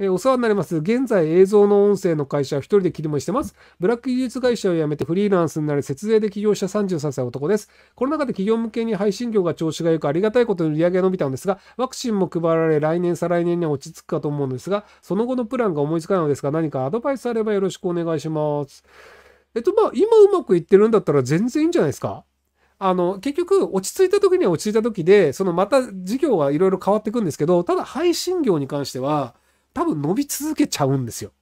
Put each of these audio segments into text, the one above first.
えー、お世話になります。現在映像の音声の会社を一人で切り盛りしてます。ブラック技術会社を辞めてフリーランスになり、節税で起業した33歳男です。コロナ禍で企業向けに配信業が調子が良くありがたいことに売り上げが伸びたのですが、ワクチンも配られ、来年再来年には落ち着くかと思うのですが、その後のプランが思いつかないのですが、何かアドバイスあればよろしくお願いします。えっと、まあ、今うまくいってるんだったら全然いいんじゃないですかあの、結局、落ち着いた時には落ち着いた時で、そのまた事業がいろいろ変わっていくんですけど、ただ配信業に関しては、多分伸び続けちゃうんですよ。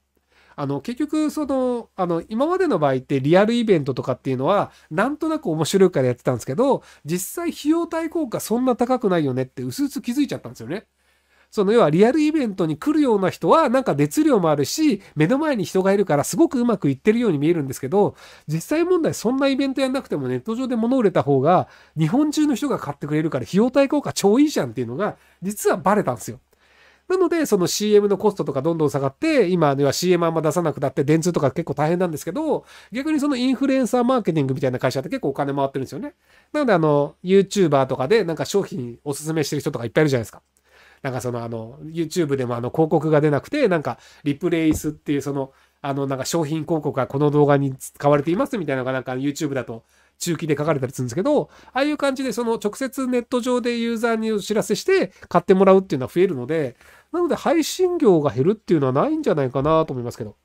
あの、結局、その、あの、今までの場合ってリアルイベントとかっていうのは、なんとなく面白いからやってたんですけど、実際費用対効果そんな高くないよねって、うすうす気づいちゃったんですよね。その要はリアルイベントに来るような人はなんか熱量もあるし、目の前に人がいるからすごくうまくいってるように見えるんですけど、実際問題そんなイベントやんなくてもネット上で物売れた方が日本中の人が買ってくれるから費用対効果超いいじゃんっていうのが実はバレたんですよ。なので、その CM のコストとかどんどん下がって、今では CM あんま出さなくなって、電通とか結構大変なんですけど、逆にそのインフルエンサーマーケティングみたいな会社って結構お金回ってるんですよね。なので、あの、YouTuber とかでなんか商品おすすめしてる人とかいっぱいいるじゃないですか。なんかそのあの、YouTube でもあの、広告が出なくて、なんか、リプレイスっていうその、あの、なんか商品広告がこの動画に使われていますみたいなのがなんか YouTube だと中期で書かれたりするんですけど、ああいう感じでその直接ネット上でユーザーにお知らせして買ってもらうっていうのは増えるので、なので配信業が減るっていうのはないんじゃないかなと思いますけど。